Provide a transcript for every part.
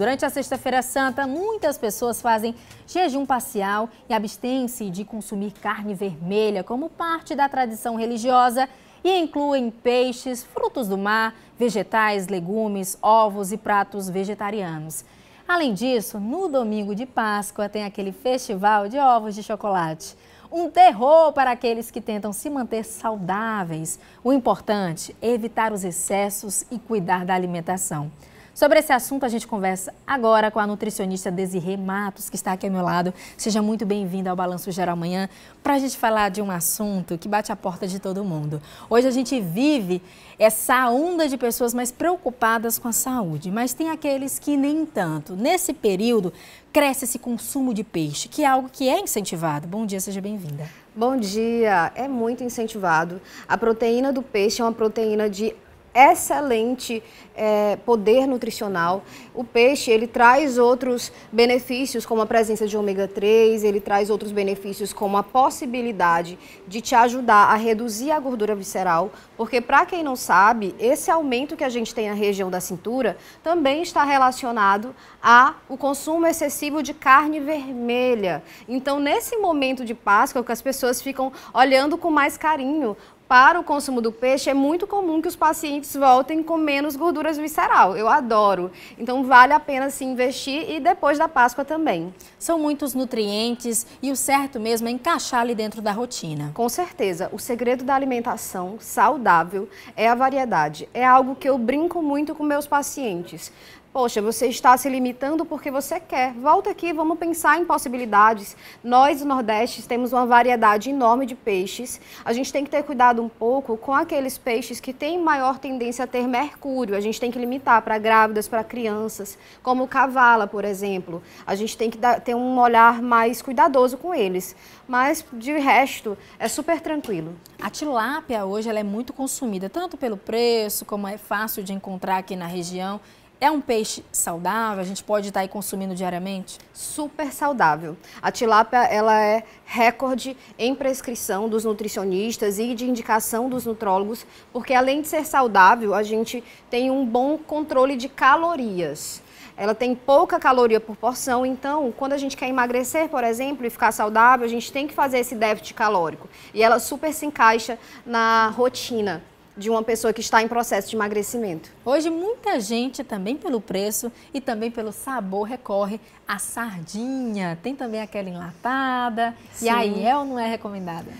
Durante a Sexta-feira Santa, muitas pessoas fazem jejum parcial e abstêm-se de consumir carne vermelha como parte da tradição religiosa e incluem peixes, frutos do mar, vegetais, legumes, ovos e pratos vegetarianos. Além disso, no domingo de Páscoa tem aquele festival de ovos de chocolate. Um terror para aqueles que tentam se manter saudáveis. O importante é evitar os excessos e cuidar da alimentação. Sobre esse assunto, a gente conversa agora com a nutricionista Desirê Matos, que está aqui ao meu lado. Seja muito bem-vinda ao Balanço Geral Amanhã, para a gente falar de um assunto que bate a porta de todo mundo. Hoje a gente vive essa onda de pessoas mais preocupadas com a saúde, mas tem aqueles que nem tanto. Nesse período, cresce esse consumo de peixe, que é algo que é incentivado. Bom dia, seja bem-vinda. Bom dia, é muito incentivado. A proteína do peixe é uma proteína de excelente é, poder nutricional. O peixe ele traz outros benefícios, como a presença de ômega 3, ele traz outros benefícios, como a possibilidade de te ajudar a reduzir a gordura visceral, porque para quem não sabe, esse aumento que a gente tem na região da cintura também está relacionado a o consumo excessivo de carne vermelha. Então, nesse momento de Páscoa, que as pessoas ficam olhando com mais carinho para o consumo do peixe, é muito comum que os pacientes voltem com menos gorduras visceral. Eu adoro. Então vale a pena se investir e depois da Páscoa também. São muitos nutrientes e o certo mesmo é encaixar ali dentro da rotina. Com certeza. O segredo da alimentação saudável é a variedade. É algo que eu brinco muito com meus pacientes. Poxa, você está se limitando porque você quer. Volta aqui, vamos pensar em possibilidades. Nós, do Nordeste, temos uma variedade enorme de peixes. A gente tem que ter cuidado um pouco com aqueles peixes que têm maior tendência a ter mercúrio. A gente tem que limitar para grávidas, para crianças, como o cavala, por exemplo. A gente tem que dar, ter um olhar mais cuidadoso com eles. Mas, de resto, é super tranquilo. A tilápia hoje ela é muito consumida, tanto pelo preço, como é fácil de encontrar aqui na região. É um peixe saudável? A gente pode estar tá aí consumindo diariamente? Super saudável. A tilápia, ela é recorde em prescrição dos nutricionistas e de indicação dos nutrólogos, porque além de ser saudável, a gente tem um bom controle de calorias ela tem pouca caloria por porção, então quando a gente quer emagrecer, por exemplo, e ficar saudável, a gente tem que fazer esse déficit calórico. E ela super se encaixa na rotina de uma pessoa que está em processo de emagrecimento? Hoje, muita gente, também pelo preço e também pelo sabor, recorre à sardinha. Tem também aquela enlatada. Sim. E aí, é ou não é recomendada?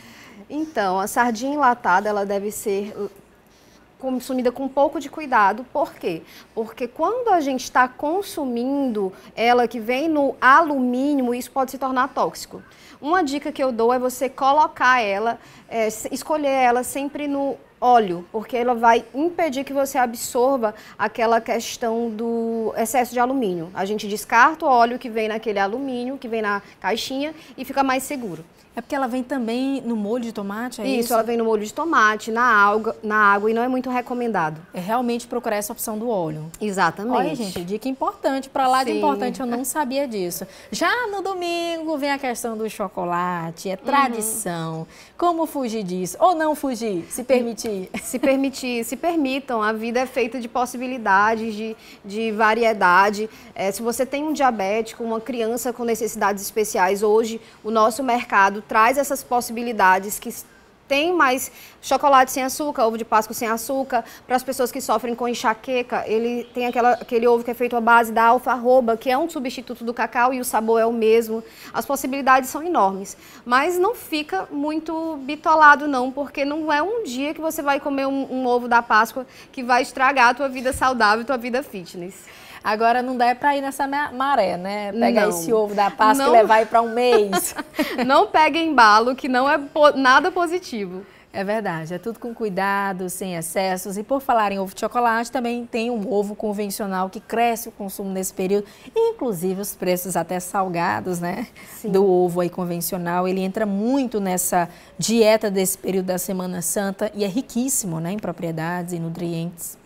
Então, a sardinha enlatada, ela deve ser consumida com um pouco de cuidado. Por quê? Porque quando a gente está consumindo ela que vem no alumínio, isso pode se tornar tóxico. Uma dica que eu dou é você colocar ela, é, escolher ela sempre no óleo, porque ela vai impedir que você absorva aquela questão do excesso de alumínio. A gente descarta o óleo que vem naquele alumínio, que vem na caixinha e fica mais seguro. É porque ela vem também no molho de tomate, é isso? Isso, ela vem no molho de tomate, na, água, na água e não é muito recomendado. É realmente procurar essa opção do óleo. Exatamente. Olha, gente, dica importante. Para lá de importante, eu não sabia disso. Já no domingo vem a questão do chocolate, é uhum. tradição. Uhum. Como fugir disso? Ou não fugir, se permitir? Se permitir, se permitam. A vida é feita de possibilidades, de, de variedade. É, se você tem um diabético, uma criança com necessidades especiais, hoje o nosso mercado mercado traz essas possibilidades que tem mais chocolate sem açúcar, ovo de Páscoa sem açúcar. Para as pessoas que sofrem com enxaqueca, ele tem aquela, aquele ovo que é feito à base da alfarroba, que é um substituto do cacau e o sabor é o mesmo. As possibilidades são enormes. Mas não fica muito bitolado não, porque não é um dia que você vai comer um, um ovo da Páscoa que vai estragar a tua vida saudável, tua vida fitness. Agora não dá é para ir nessa maré, né? Pegar não. esse ovo da Páscoa não... e levar para um mês. não pega embalo, que não é po nada positivo. É verdade, é tudo com cuidado, sem excessos. E por falar em ovo de chocolate, também tem um ovo convencional que cresce o consumo nesse período. E, inclusive os preços até salgados, né? Sim. Do ovo aí convencional. Ele entra muito nessa dieta desse período da Semana Santa e é riquíssimo, né? Em propriedades e nutrientes.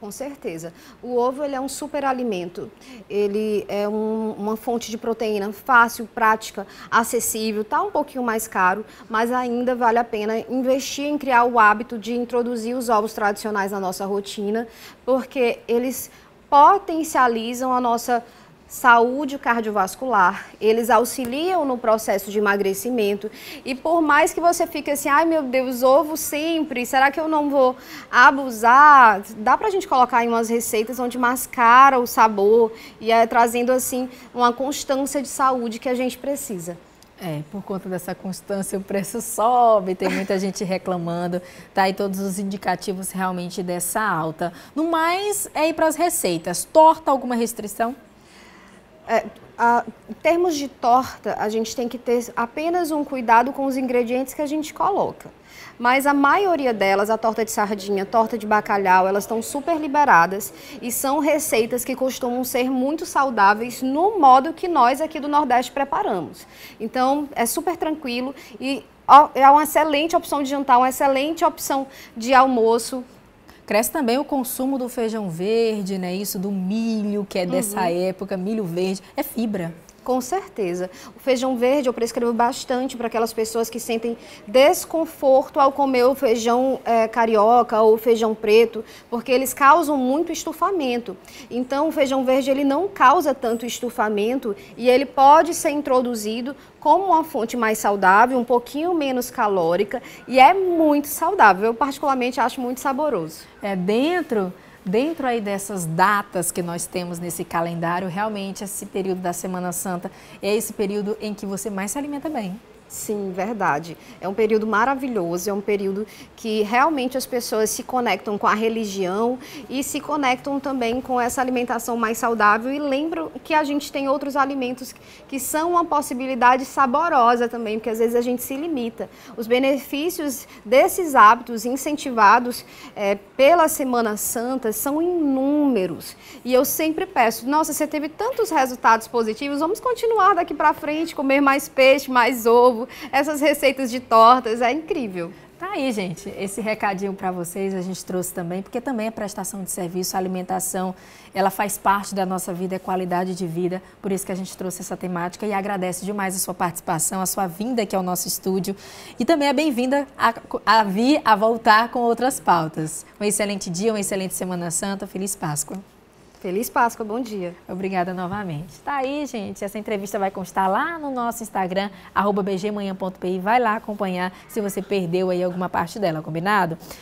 Com certeza. O ovo ele é um super alimento. Ele é um, uma fonte de proteína fácil, prática, acessível. Está um pouquinho mais caro, mas ainda vale a pena investir em criar o hábito de introduzir os ovos tradicionais na nossa rotina, porque eles potencializam a nossa saúde cardiovascular, eles auxiliam no processo de emagrecimento. E por mais que você fique assim, ai meu Deus, ovo sempre, será que eu não vou abusar? Dá pra gente colocar em umas receitas onde mascara o sabor e é trazendo assim uma constância de saúde que a gente precisa. É, por conta dessa constância o preço sobe, tem muita gente reclamando, tá aí todos os indicativos realmente dessa alta. No mais, é ir para as receitas. Torta alguma restrição? É, a, em termos de torta, a gente tem que ter apenas um cuidado com os ingredientes que a gente coloca. Mas a maioria delas, a torta de sardinha, torta de bacalhau, elas estão super liberadas e são receitas que costumam ser muito saudáveis no modo que nós aqui do Nordeste preparamos. Então, é super tranquilo e é uma excelente opção de jantar, uma excelente opção de almoço Cresce também o consumo do feijão verde, né? Isso do milho, que é dessa uhum. época, milho verde. É fibra. Com certeza. O feijão verde eu prescrevo bastante para aquelas pessoas que sentem desconforto ao comer o feijão é, carioca ou feijão preto, porque eles causam muito estufamento. Então, o feijão verde ele não causa tanto estufamento e ele pode ser introduzido como uma fonte mais saudável, um pouquinho menos calórica e é muito saudável. Eu particularmente acho muito saboroso. É dentro dentro aí dessas datas que nós temos nesse calendário, realmente esse período da Semana Santa é esse período em que você mais se alimenta bem. Sim, verdade. É um período maravilhoso, é um período que realmente as pessoas se conectam com a religião e se conectam também com essa alimentação mais saudável. E lembro que a gente tem outros alimentos que são uma possibilidade saborosa também, porque às vezes a gente se limita. Os benefícios desses hábitos incentivados é, pela Semana Santa são inúmeros. E eu sempre peço, nossa, você teve tantos resultados positivos, vamos continuar daqui para frente, comer mais peixe, mais ovo novo, essas receitas de tortas, é incrível. Tá aí, gente, esse recadinho para vocês a gente trouxe também, porque também a é prestação de serviço, a alimentação, ela faz parte da nossa vida, é qualidade de vida, por isso que a gente trouxe essa temática e agradece demais a sua participação, a sua vinda aqui ao nosso estúdio e também é bem-vinda a, a vir, a voltar com outras pautas. Um excelente dia, uma excelente Semana Santa, Feliz Páscoa. Feliz Páscoa, bom dia. Obrigada novamente. Tá aí, gente. Essa entrevista vai constar lá no nosso Instagram, bgmanhã.pi. Vai lá acompanhar se você perdeu aí alguma parte dela, combinado?